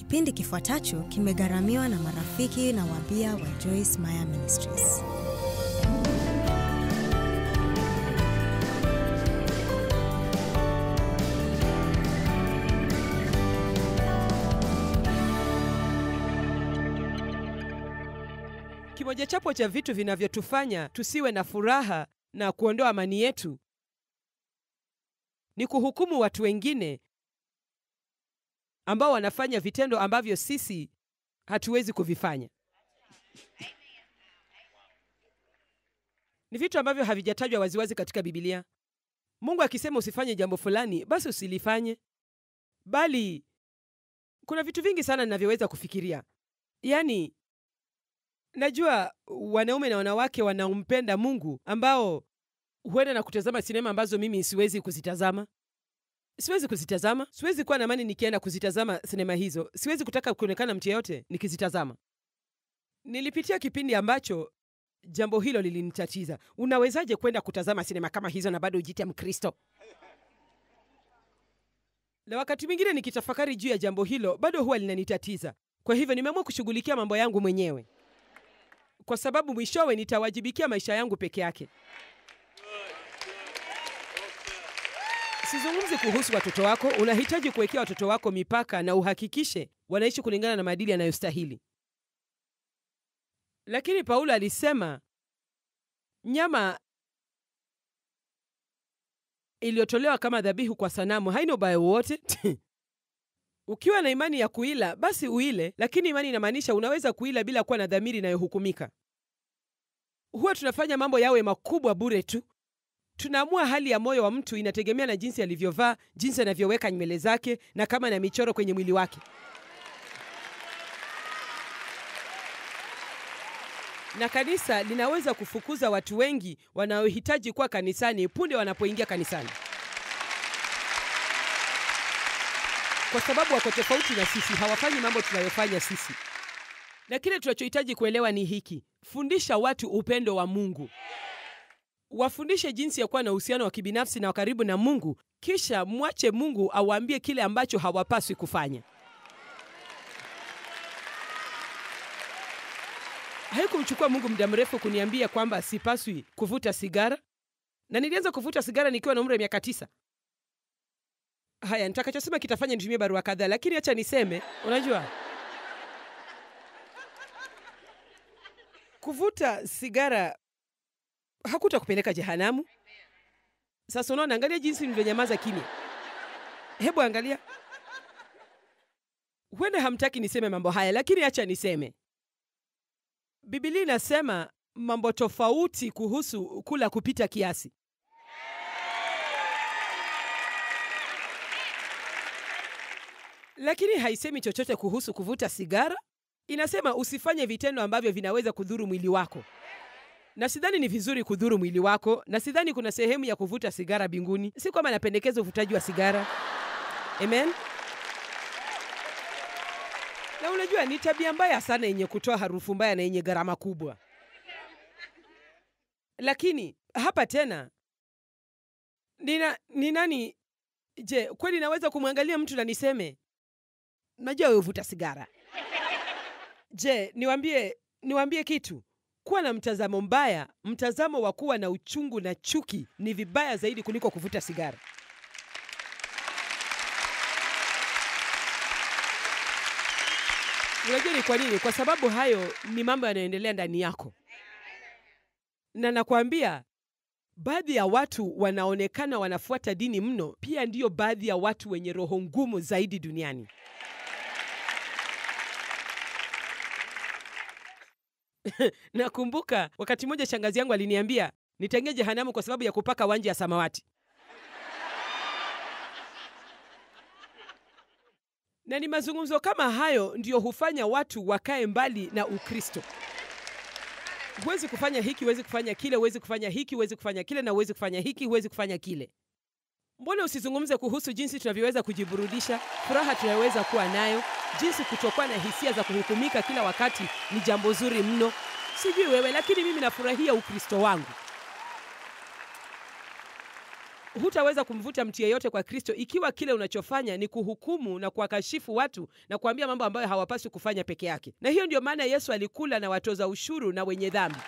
Kipindi kifuatacho kimegharamiwa na marafiki na wabia wa Joyce myer Ministries. Kimoja chapo cha vitu vinavyotufanya tusiwe na furaha na kuondoa amani yetu ni kuhukumu watu wengine ambao wanafanya vitendo ambavyo sisi hatuwezi kuvifanya. Ni vitu ambavyo havijatajwa waziwazi katika Biblia. Mungu akisema usifanye jambo fulani, basi usilifanye, bali kuna vitu vingi sana ninavyoweza kufikiria. Yaani, najua wanaume na wanawake wanaompenda Mungu ambao huenda na kutazama sinema ambazo mimi siwezi kuzitazama siwezi kuzitazama, siwezi kuwa na nikienda kuzitazama sinema hizo, siwezi kutaka kuonekana mtu yeyote nikizitazama. Nilipitia kipindi ambacho jambo hilo lilinitatiza. Unawezaje kwenda kutazama sinema kama hizo na bado ujite Mkristo? Na wakati mwingine nikitafakari juu ya jambo hilo bado huwa linanitatiza. Kwa hivyo nimeamua kushughulikia mambo yangu mwenyewe, kwa sababu mwishowe nitawajibikia maisha yangu peke yake. Usizungumze kuhusu watoto wako. Unahitaji kuwekea watoto wako mipaka na uhakikishe wanaishi kulingana na maadili yanayostahili. Lakini Paulo alisema nyama iliyotolewa kama dhabihu kwa sanamu haina ubaya wowote. Ukiwa na imani ya kuila basi uile, lakini imani inamaanisha unaweza kuila bila kuwa na dhamiri inayohukumika. Huwa tunafanya mambo yawe makubwa bure tu tunaamua hali ya moyo wa mtu inategemea na jinsi alivyovaa, jinsi anavyoweka nywele zake na kama na michoro kwenye mwili wake. Na kanisa linaweza kufukuza watu wengi wanaohitaji kuwa kanisani punde wanapoingia kanisani, kwa sababu wako tofauti na sisi, hawafanyi mambo tunayofanya sisi. Na kile tunachohitaji kuelewa ni hiki: fundisha watu upendo wa Mungu wafundishe jinsi ya kuwa na uhusiano wa kibinafsi na wa karibu na Mungu, kisha mwache Mungu awaambie kile ambacho hawapaswi kufanya. Haikumchukua Mungu muda mrefu kuniambia kwamba sipaswi kuvuta sigara, na nilianza kuvuta sigara nikiwa na umri wa miaka tisa. Haya, nitakachosema kitafanya nitumie barua kadhaa, lakini acha niseme, unajua kuvuta sigara hakutakupeleka jehanamu. Sasa unaona, angalia jinsi nilivyonyamaza kimya. Hebu angalia, huenda hamtaki niseme mambo haya, lakini acha niseme. Biblia inasema mambo tofauti kuhusu kula kupita kiasi. Lakini haisemi chochote kuhusu kuvuta sigara. Inasema usifanye vitendo ambavyo vinaweza kudhuru mwili wako na sidhani ni vizuri kudhuru mwili wako, na sidhani kuna sehemu ya kuvuta sigara binguni. Si kwamba napendekeza uvutaji wa sigara, amen. Na unajua ni tabia mbaya sana yenye kutoa harufu mbaya na yenye gharama kubwa, lakini hapa tena nina, ni nani? Je, kweli naweza kumwangalia mtu na niseme najua wewe uvuta sigara? Je, niwambie niwambie kitu kuwa na mtazamo mbaya, mtazamo wa kuwa na uchungu na chuki ni vibaya zaidi kuliko kuvuta sigara. Unajua ni kwa nini? Kwa sababu hayo ni mambo yanayoendelea ndani yako, na nakwambia baadhi ya watu wanaonekana wanafuata dini mno, pia ndiyo baadhi ya watu wenye roho ngumu zaidi duniani. nakumbuka wakati mmoja shangazi yangu aliniambia nitengee jehanamu kwa sababu ya kupaka wanji ya samawati na ni mazungumzo kama hayo ndiyo hufanya watu wakae mbali na ukristo huwezi kufanya hiki huwezi kufanya kile huwezi kufanya hiki huwezi kufanya kile na huwezi kufanya hiki huwezi kufanya kile mbona usizungumze kuhusu jinsi tunavyoweza kujiburudisha, furaha tunayoweza kuwa nayo, jinsi kutokuwa na hisia za kuhukumika kila wakati ni jambo zuri mno. Sijui wewe, lakini mimi nafurahia Ukristo wangu. Hutaweza kumvuta mtu yeyote kwa Kristo ikiwa kile unachofanya ni kuhukumu na kuwakashifu watu na kuambia mambo ambayo hawapaswi kufanya peke yake, na hiyo ndio maana Yesu alikula na watoza ushuru na wenye dhambi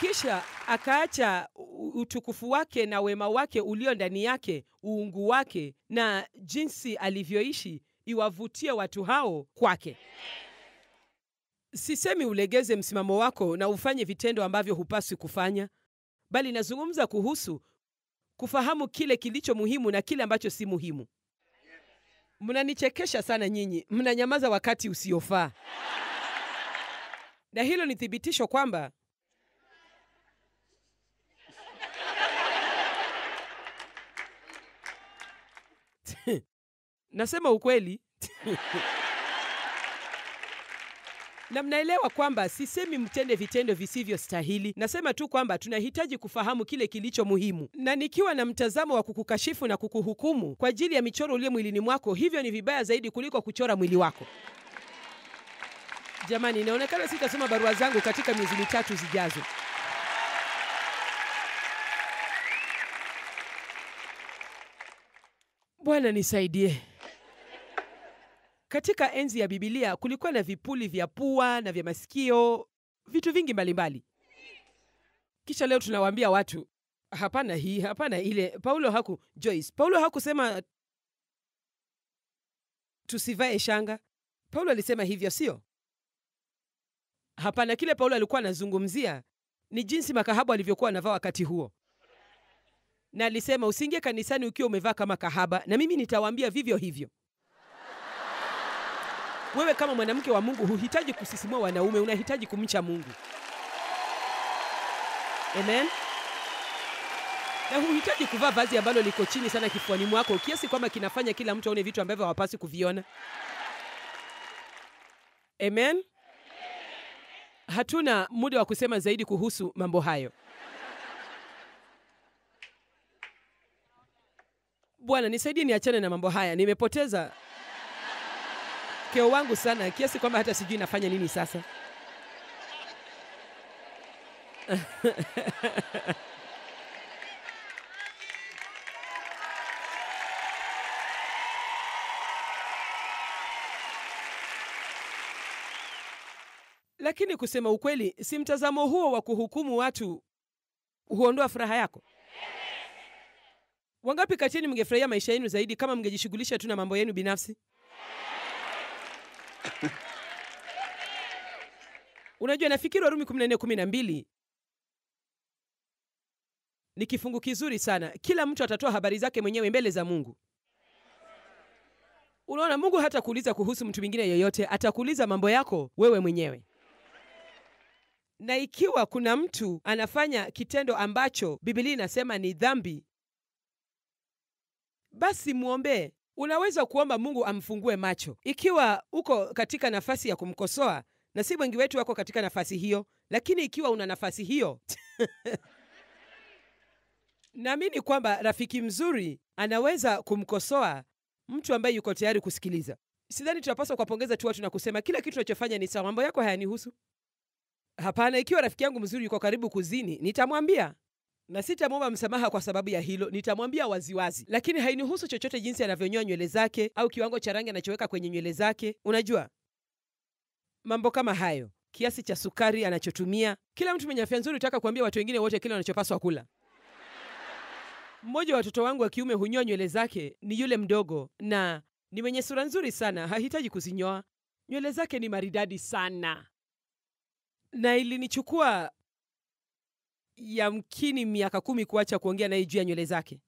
kisha akaacha utukufu wake na wema wake ulio ndani yake, uungu wake na jinsi alivyoishi iwavutie watu hao kwake. Sisemi ulegeze msimamo wako na ufanye vitendo ambavyo hupaswi kufanya, bali nazungumza kuhusu kufahamu kile kilicho muhimu na kile ambacho si muhimu. Mnanichekesha sana nyinyi, mnanyamaza wakati usiofaa, na hilo ni thibitisho kwamba Nasema ukweli na mnaelewa kwamba sisemi mtende vitendo visivyostahili. Nasema tu kwamba tunahitaji kufahamu kile kilicho muhimu, na nikiwa na mtazamo wa kukukashifu na kukuhukumu kwa ajili ya michoro ulio mwilini mwako, hivyo ni vibaya zaidi kuliko kuchora mwili wako. Jamani, inaonekana sitasoma barua zangu katika miezi mitatu zijazo. Bwana nisaidie. Katika enzi ya Biblia kulikuwa na vipuli vya pua na vya masikio, vitu vingi mbalimbali mbali. Kisha leo tunawaambia watu hapana hii, hapana ile. Paulo haku Joyce, Paulo hakusema tusivae shanga. Paulo alisema hivyo, sio? Hapana, kile Paulo alikuwa anazungumzia ni jinsi makahaba alivyokuwa anavaa wakati huo, na alisema usiingie kanisani ukiwa umevaa kama kahaba, na mimi nitawaambia vivyo hivyo. Wewe kama mwanamke wa Mungu huhitaji kusisimua wanaume, unahitaji kumcha Mungu. Amen. Na huhitaji kuvaa vazi ambalo liko chini sana kifuani mwako kiasi kwamba kinafanya kila mtu aone vitu ambavyo hawapasi kuviona. Amen. Hatuna muda wa kusema zaidi kuhusu mambo hayo. Bwana nisaidie niachane na mambo haya, nimepoteza mke wangu sana kiasi kwamba hata sijui nafanya nini sasa. Lakini kusema ukweli, si mtazamo huo wa kuhukumu watu huondoa furaha yako? Wangapi kati yenu mngefurahia maisha yenu zaidi kama mngejishughulisha tu na mambo yenu binafsi? Unajua, nafikiri Warumi 1412 ni kifungu kizuri sana. Kila mtu atatoa habari zake mwenyewe mbele za Mungu. Unaona, Mungu hata kuuliza kuhusu mtu mwingine yeyote, atakuuliza mambo yako wewe mwenyewe. Na ikiwa kuna mtu anafanya kitendo ambacho Biblia inasema ni dhambi, basi mwombee Unaweza kuomba Mungu amfungue macho ikiwa uko katika nafasi ya kumkosoa, na si wengi wetu wako katika nafasi hiyo, lakini ikiwa una nafasi hiyo naamini kwamba rafiki mzuri anaweza kumkosoa mtu ambaye yuko tayari kusikiliza. Sidhani tunapaswa kuwapongeza tu watu na kusema kila kitu unachofanya ni sawa, mambo yako hayanihusu. Hapana, ikiwa rafiki yangu mzuri yuko karibu kuzini, nitamwambia na sitamwomba msamaha kwa sababu ya hilo, nitamwambia waziwazi, lakini hainihusu chochote jinsi anavyonyoa nywele zake au kiwango cha rangi anachoweka kwenye nywele zake. Unajua mambo kama hayo, kiasi cha sukari anachotumia. Kila mtu mwenye afya nzuri utaka kuambia watu wengine wote kile wanachopaswa kula. Mmoja wa watoto wangu wa kiume hunyoa nywele zake, ni yule mdogo, na ni mwenye sura nzuri sana, hahitaji kuzinyoa. Nywele zake ni maridadi sana, na ilinichukua yamkini miaka kumi kuacha kuongea naye juu ya nywele zake.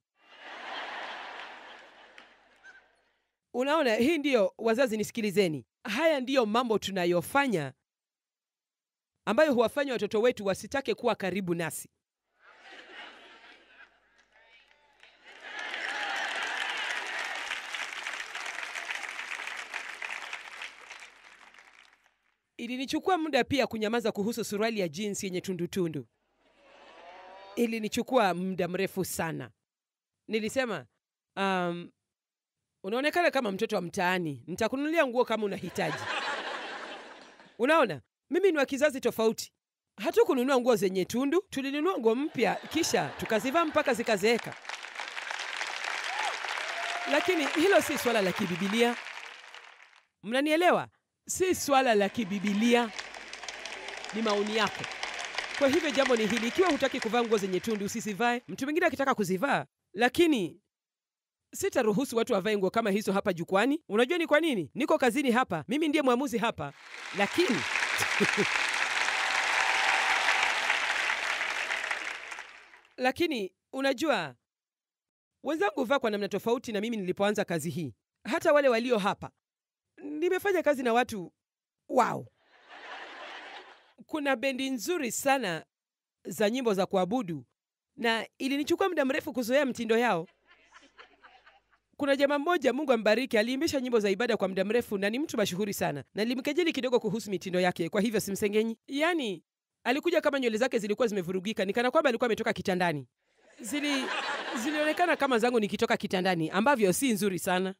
Unaona, hii ndiyo wazazi, nisikilizeni, haya ndiyo mambo tunayofanya ambayo huwafanya watoto wetu wasitake kuwa karibu nasi. Ilinichukua muda pia kunyamaza kuhusu suruali ya jinsi yenye tundutundu tundu ilinichukua muda mrefu sana. Nilisema um, unaonekana kama mtoto wa mtaani, nitakununulia nguo kama unahitaji. Unaona, mimi ni wa kizazi tofauti. Hatukununua nguo zenye tundu, tulinunua nguo mpya kisha tukazivaa mpaka zikazeeka. Lakini hilo si swala la kibibilia, mnanielewa? Si swala la kibibilia, ni maoni yako. Kwa hivyo jambo ni hili, ikiwa hutaki kuvaa nguo zenye tundu usisivae. Mtu mwingine akitaka kuzivaa, lakini sitaruhusu watu wavae nguo kama hizo hapa jukwani. Unajua ni kwa nini? Niko kazini hapa, mimi ndiye mwamuzi hapa, lakini lakini unajua wenzangu huvaa kwa namna tofauti na mimi nilipoanza kazi hii. Hata wale walio hapa, nimefanya kazi na watu wao kuna bendi nzuri sana za nyimbo za kuabudu na ilinichukua muda mrefu kuzoea mtindo yao. Kuna jamaa mmoja, Mungu ambariki, aliimbisha nyimbo za ibada kwa muda mrefu na ni mtu mashuhuri sana, na nilimkejeli kidogo kuhusu mitindo yake, kwa hivyo simsengenyi. yani alikuja kama nywele zake zilikuwa zimevurugika, nikana kwamba alikuwa ametoka kitandani. Zili zilionekana kama zangu nikitoka kitandani, ambavyo si nzuri sana.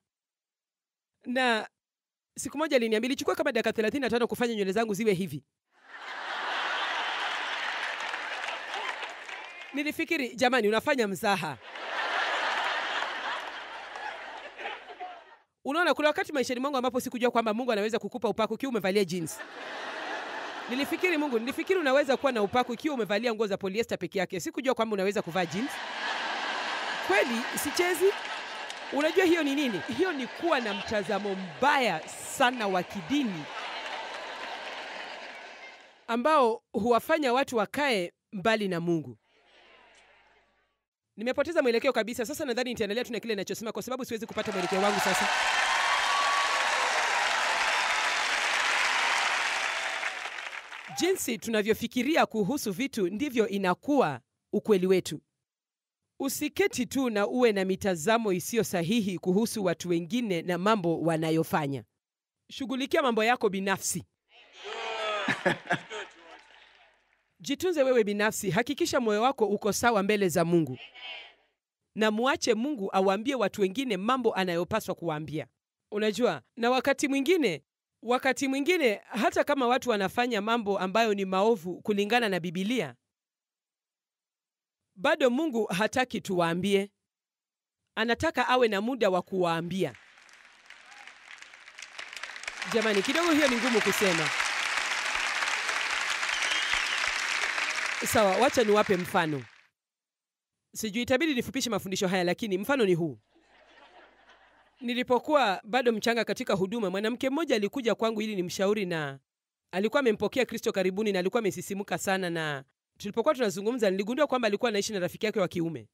Na siku moja aliniambia, ilichukua kama dakika 35 kufanya nywele zangu ziwe hivi. nilifikiri jamani, unafanya mzaha. Unaona, kuna wakati maishani mwangu ambapo sikujua kwamba Mungu anaweza kukupa upako ukiwa umevalia jeans. Nilifikiri Mungu, nilifikiri unaweza kuwa na upako ikiwa umevalia nguo za polyester peke yake. Sikujua kwamba unaweza kuvaa jeans. Kweli sichezi. Unajua hiyo ni nini? Hiyo ni kuwa na mtazamo mbaya sana wa kidini ambao huwafanya watu wakae mbali na Mungu nimepoteza mwelekeo kabisa. Sasa nadhani nitaendelea tu na kile ninachosema kwa sababu siwezi kupata mwelekeo wangu sasa. Jinsi tunavyofikiria kuhusu vitu ndivyo inakuwa ukweli wetu. Usiketi tu na uwe na mitazamo isiyo sahihi kuhusu watu wengine na mambo wanayofanya. Shughulikia mambo yako binafsi. Jitunze wewe binafsi, hakikisha moyo wako uko sawa mbele za Mungu na muache Mungu awaambie watu wengine mambo anayopaswa kuwaambia. Unajua, na wakati mwingine, wakati mwingine hata kama watu wanafanya mambo ambayo ni maovu kulingana na Bibilia, bado Mungu hataki tuwaambie, anataka awe na muda wa kuwaambia. Jamani, kidogo hiyo ni ngumu kusema. Sawa, wacha niwape mfano. Sijui itabidi nifupishe mafundisho haya, lakini mfano ni huu. Nilipokuwa bado mchanga katika huduma, mwanamke mmoja alikuja kwangu ili nimshauri, na alikuwa amempokea Kristo karibuni, na alikuwa amesisimuka sana, na tulipokuwa tunazungumza, niligundua kwamba alikuwa anaishi na rafiki yake wa kiume.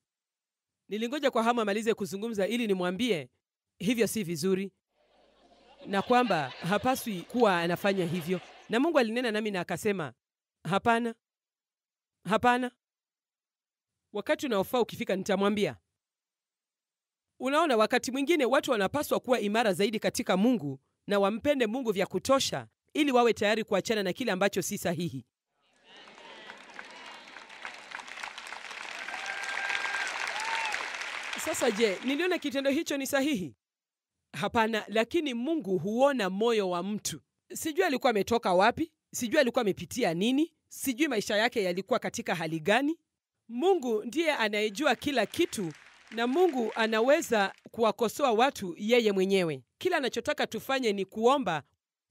Nilingoja kwa hamu amalize kuzungumza ili nimwambie hivyo si vizuri na kwamba hapaswi kuwa anafanya hivyo, na Mungu alinena nami na akasema, hapana, Hapana, wakati unaofaa ukifika nitamwambia. Unaona, wakati mwingine watu wanapaswa kuwa imara zaidi katika Mungu na wampende Mungu vya kutosha ili wawe tayari kuachana na kile ambacho si sahihi. Sasa je, niliona kitendo hicho ni sahihi? Hapana, lakini Mungu huona moyo wa mtu. Sijui alikuwa ametoka wapi, sijui alikuwa amepitia nini, Sijui maisha yake yalikuwa katika hali gani. Mungu ndiye anayejua kila kitu na Mungu anaweza kuwakosoa watu yeye mwenyewe. Kila anachotaka tufanye ni kuomba,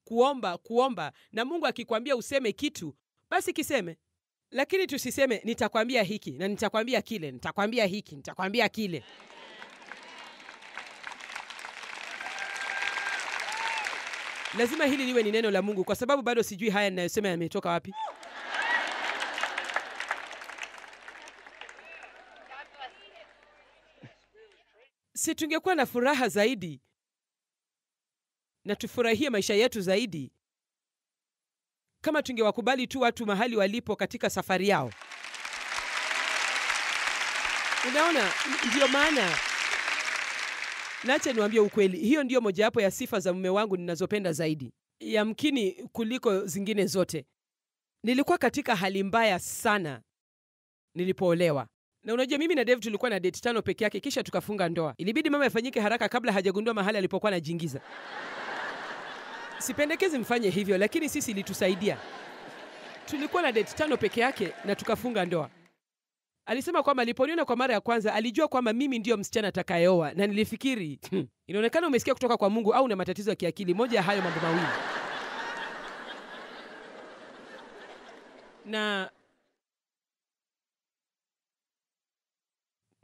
kuomba, kuomba, na Mungu akikwambia useme kitu, basi kiseme, lakini tusiseme nitakwambia hiki na nitakwambia kile, nitakwambia hiki, nitakwambia kile. Lazima hili liwe ni neno la Mungu, kwa sababu bado sijui haya ninayosema yametoka wapi. si tungekuwa na furaha zaidi na tufurahie maisha yetu zaidi kama tungewakubali tu watu mahali walipo katika safari yao. Unaona, ndiyo maana nache niwambie ukweli, hiyo ndiyo mojawapo ya sifa za mume wangu ninazopenda zaidi, yamkini kuliko zingine zote. Nilikuwa katika hali mbaya sana nilipoolewa na unajua mimi na Dave tulikuwa na date tano peke yake, kisha tukafunga ndoa. Ilibidi mama afanyike haraka kabla hajagundua mahali alipokuwa anajiingiza. Sipendekezi mfanye hivyo, lakini sisi ilitusaidia. Tulikuwa na date tano peke yake na tukafunga ndoa. Alisema kwamba aliponiona kwa mara ya kwanza alijua kwamba mimi ndiyo msichana atakayeoa, na nilifikiri hmm, inaonekana umesikia kutoka kwa Mungu au na matatizo ya kiakili, moja ya hayo mambo mawili. Na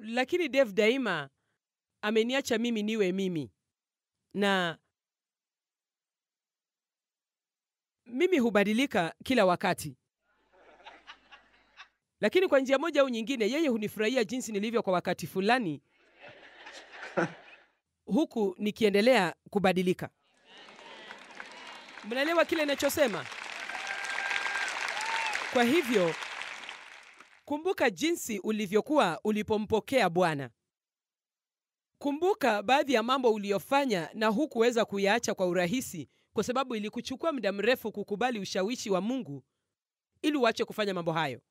lakini Dev daima ameniacha mimi niwe mimi, na mimi hubadilika kila wakati, lakini kwa njia moja au nyingine yeye hunifurahia jinsi nilivyo kwa wakati fulani huku nikiendelea kubadilika. Mnaelewa kile ninachosema? Kwa hivyo Kumbuka jinsi ulivyokuwa ulipompokea Bwana. Kumbuka baadhi ya mambo uliyofanya na hukuweza kuyaacha kwa urahisi kwa sababu ilikuchukua muda mrefu kukubali ushawishi wa Mungu ili uache kufanya mambo hayo.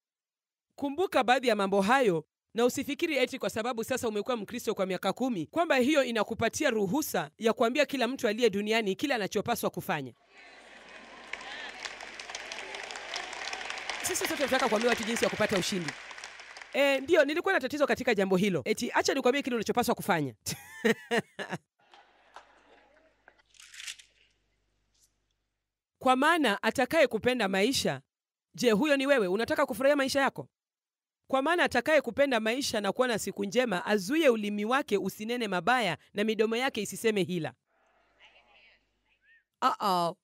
Kumbuka baadhi ya mambo hayo na usifikiri eti kwa sababu sasa umekuwa Mkristo kwa miaka kumi kwamba hiyo inakupatia ruhusa ya kuambia kila mtu aliye duniani kila anachopaswa kufanya. sisi sote tunataka kuambia watu jinsi ya kupata ushindi. E, ndio nilikuwa na tatizo katika jambo hilo. Eti acha nikwambie kile unachopaswa kufanya. Kwa maana atakaye kupenda maisha, je, huyo ni wewe? Unataka kufurahia maisha yako? Kwa maana atakaye kupenda maisha na kuwa na siku njema, azuie ulimi wake usinene mabaya na midomo yake isiseme hila. Uh-oh.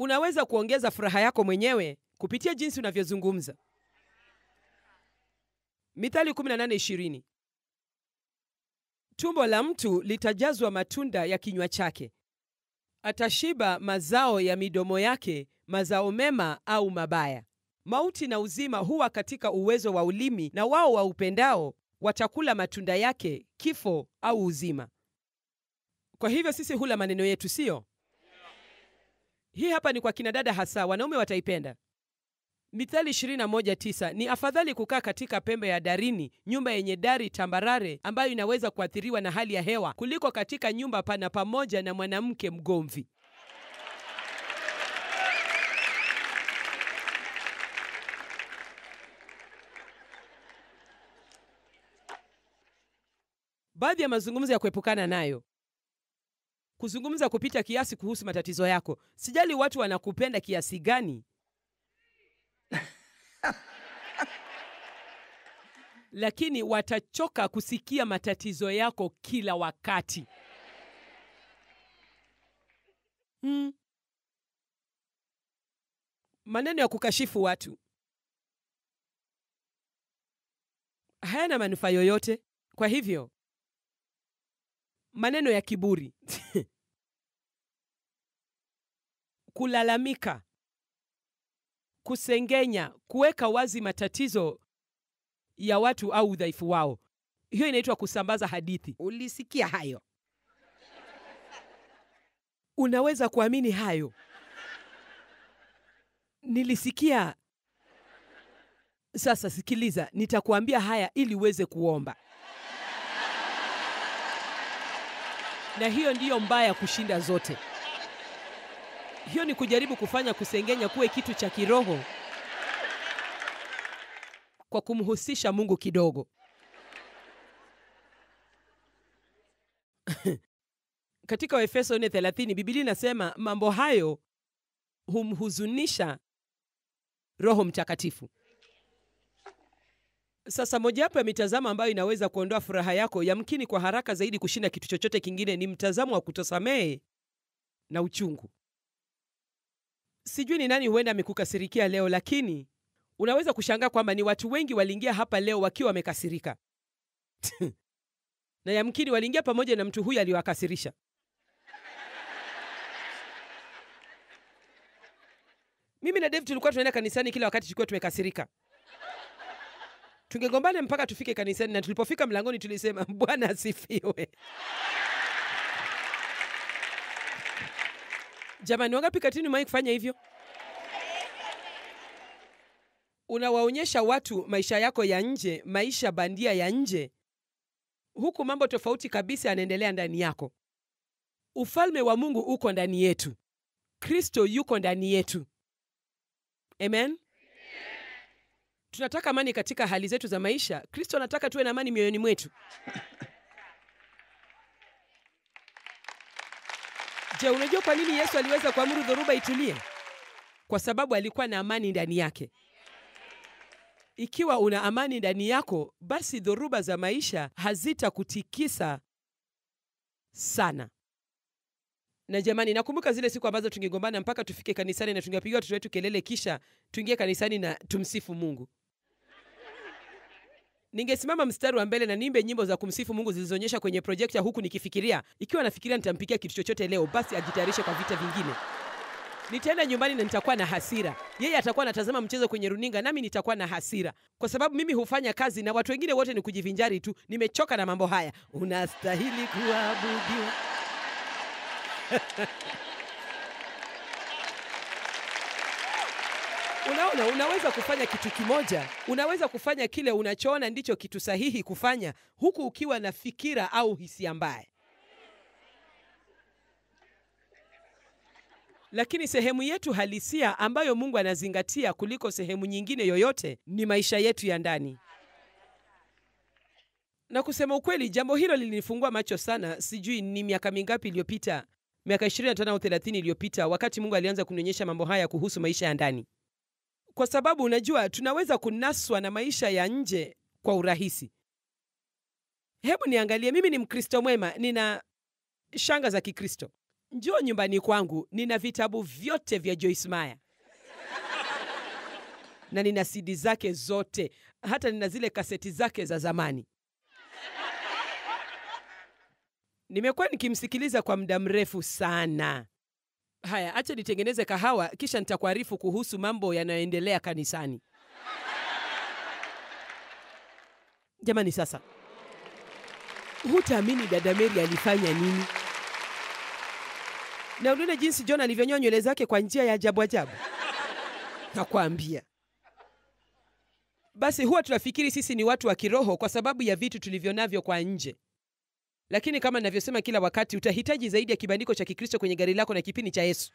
unaweza kuongeza furaha yako mwenyewe kupitia jinsi unavyozungumza. Mithali 18:20. Tumbo la mtu litajazwa matunda ya kinywa chake, atashiba mazao ya midomo yake, mazao mema au mabaya. Mauti na uzima huwa katika uwezo wa ulimi, na wao waupendao watakula matunda yake, kifo au uzima. Kwa hivyo sisi hula maneno yetu, siyo? Hii hapa ni kwa kina dada hasa, wanaume wataipenda. Mithali 21:9 ni afadhali kukaa katika pembe ya darini, nyumba yenye dari tambarare ambayo inaweza kuathiriwa na hali ya hewa, kuliko katika nyumba pana pamoja na mwanamke mgomvi. Baadhi ya mazungumzo ya kuepukana nayo: kuzungumza kupita kiasi kuhusu matatizo yako. Sijali watu wanakupenda kiasi gani, lakini watachoka kusikia matatizo yako kila wakati. Hmm. Maneno ya kukashifu watu hayana manufaa yoyote. Kwa hivyo maneno ya kiburi kulalamika, kusengenya, kuweka wazi matatizo ya watu au udhaifu wao. Hiyo inaitwa kusambaza hadithi. Ulisikia hayo? Unaweza kuamini hayo? Nilisikia. Sasa sikiliza, nitakuambia haya ili uweze kuomba. na hiyo ndiyo mbaya kushinda zote. Hiyo ni kujaribu kufanya kusengenya kuwe kitu cha kiroho kwa kumhusisha Mungu kidogo. Katika Waefeso 4:30 Biblia inasema mambo hayo humhuzunisha Roho Mtakatifu. Sasa mojawapo ya mitazamo ambayo inaweza kuondoa furaha yako yamkini kwa haraka zaidi kushinda kitu chochote kingine ni mtazamo wa kutosamehe na uchungu. Sijui ni nani huenda amekukasirikia leo, lakini unaweza kushangaa kwamba ni watu wengi waliingia hapa leo wakiwa wamekasirika na yamkini waliingia pamoja na mtu huyu aliyowakasirisha. Mimi na Dave tulikuwa tunaenda kanisani kila wakati tukiwa tumekasirika tungegombana mpaka tufike kanisani, na tulipofika mlangoni tulisema Bwana asifiwe. Jamani, wangapi katini mai kufanya hivyo? Unawaonyesha watu maisha yako ya nje, maisha bandia ya nje, huku mambo tofauti kabisa yanaendelea ndani yako. Ufalme wa Mungu uko ndani yetu, Kristo yuko ndani yetu. Amen tunataka amani katika hali zetu za maisha. Kristo anataka tuwe na amani mioyoni mwetu. Je, unajua kwa nini Yesu aliweza kuamuru dhoruba itulie? Kwa sababu alikuwa na amani ndani yake. Ikiwa una amani ndani yako, basi dhoruba za maisha hazitakutikisa sana. Na jamani, nakumbuka zile siku ambazo tungegombana mpaka tufike kanisani na tungepigia watoto wetu kelele, kisha tuingie kanisani na tumsifu Mungu ningesimama mstari wa mbele na niimbe nyimbo za kumsifu mungu zilizoonyesha kwenye projekta huku nikifikiria ikiwa nafikiria nitampikia kitu chochote leo basi ajitayarishe kwa vita vingine nitaenda nyumbani na nitakuwa na hasira yeye atakuwa anatazama mchezo kwenye runinga nami nitakuwa na hasira kwa sababu mimi hufanya kazi na watu wengine wote ni kujivinjari tu nimechoka na mambo haya unastahili kuabudiwa Unaona, unaweza kufanya kitu kimoja, unaweza kufanya kile unachoona ndicho kitu sahihi kufanya, huku ukiwa na fikira au hisia mbaya. Lakini sehemu yetu halisia ambayo Mungu anazingatia kuliko sehemu nyingine yoyote ni maisha yetu ya ndani. Na kusema ukweli, jambo hilo lilinifungua macho sana. Sijui ni miaka mingapi iliyopita, miaka 25 au 30 iliyopita, wakati Mungu alianza kunionyesha mambo haya kuhusu maisha ya ndani kwa sababu unajua tunaweza kunaswa na maisha ya nje kwa urahisi. Hebu niangalie, mimi ni Mkristo mwema, nina shanga za Kikristo. Njoo nyumbani kwangu, nina vitabu vyote vya Joyce Meyer na nina sidi zake zote, hata nina zile kaseti zake za zamani. Nimekuwa nikimsikiliza kwa muda mrefu sana, Haya, acha nitengeneze kahawa kisha nitakuarifu kuhusu mambo yanayoendelea kanisani. Jamani, sasa hutaamini dada Mary alifanya nini, na unaona jinsi John alivyonyoa nywele zake kwa njia ya ajabu ajabu. Nakwambia. Basi huwa tunafikiri sisi ni watu wa kiroho kwa sababu ya vitu tulivyo navyo kwa nje. Lakini kama ninavyosema kila wakati, utahitaji zaidi ya kibandiko cha Kikristo kwenye gari lako na kipini cha Yesu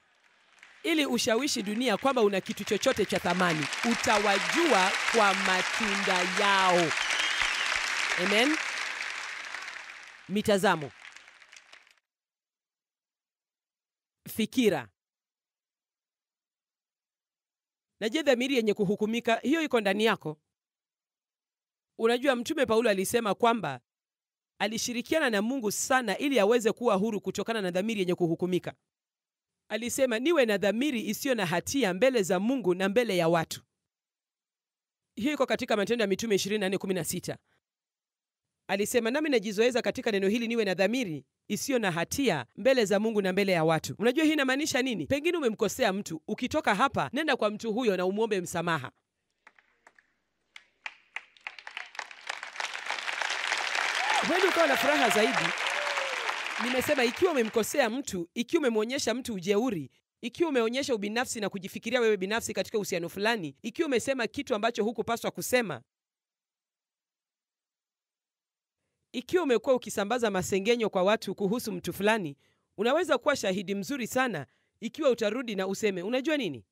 ili ushawishi dunia kwamba una kitu chochote cha thamani. Utawajua kwa matunda yao. Amen. Mitazamo, fikira na je, dhamiri yenye kuhukumika hiyo iko ndani yako? Unajua, Mtume Paulo alisema kwamba alishirikiana na Mungu sana ili aweze kuwa huru kutokana na dhamiri yenye kuhukumika. Alisema, niwe na dhamiri isiyo na hatia mbele za Mungu na mbele ya watu. Hiyo iko katika Matendo ya Mitume 24:16. Alisema, nami najizoeza katika neno hili niwe na dhamiri isiyo na hatia mbele za Mungu na mbele ya watu. Unajua hii inamaanisha nini? Pengine umemkosea mtu, ukitoka hapa nenda kwa mtu huyo na umwombe msamaha. Mwenye ukawa na furaha zaidi. Nimesema ikiwa umemkosea mtu, ikiwa umemwonyesha mtu ujeuri, ikiwa umeonyesha ubinafsi na kujifikiria wewe binafsi katika uhusiano fulani, ikiwa umesema kitu ambacho hukupaswa kusema, ikiwa umekuwa ukisambaza masengenyo kwa watu kuhusu mtu fulani, unaweza kuwa shahidi mzuri sana ikiwa utarudi na useme, unajua nini,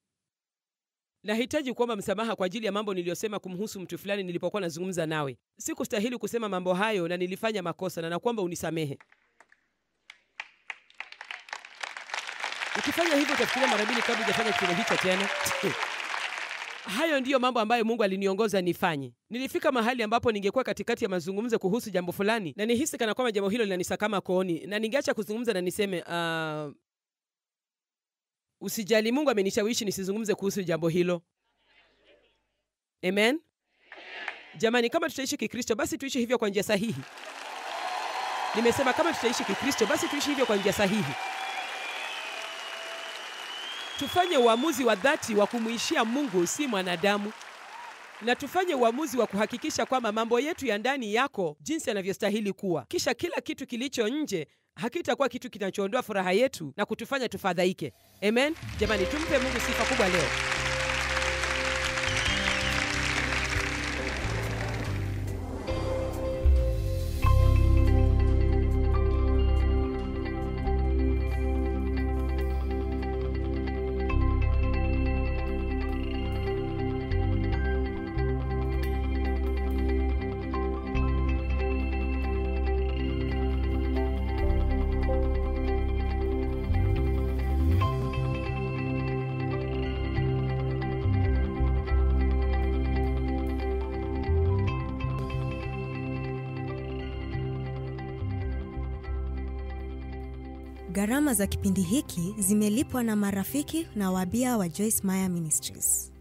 Nahitaji kuomba msamaha kwa ajili ya mambo niliyosema kumhusu mtu fulani nilipokuwa nazungumza nawe. Sikustahili kusema mambo hayo na nilifanya makosa na nakuomba unisamehe. Ukifanya hivyo utafikiria mara mbili kabla hujafanya kitendo hicho tena. Hayo ndiyo mambo ambayo Mungu aliniongoza nifanye. Nilifika mahali ambapo ningekuwa katikati ya mazungumzo kuhusu jambo fulani na nihisi kana kwamba jambo hilo linanisakama kooni, na ningeacha kuzungumza na niseme uh, Usijali, Mungu amenishawishi nisizungumze kuhusu jambo hilo. Amen. Jamani, kama tutaishi Kikristo basi tuishi hivyo kwa njia sahihi. Nimesema kama tutaishi Kikristo basi tuishi hivyo kwa njia sahihi. Tufanye uamuzi wa dhati wa kumwishia Mungu, si mwanadamu, na tufanye uamuzi wa kuhakikisha kwamba mambo yetu ya ndani yako jinsi yanavyostahili kuwa, kisha kila kitu kilicho nje hakitakuwa kitu kinachoondoa furaha yetu na kutufanya tufadhaike. Amen. Jamani, tumpe Mungu sifa kubwa leo. Gharama za kipindi hiki zimelipwa na marafiki na wabia wa Joyce Meyer Ministries.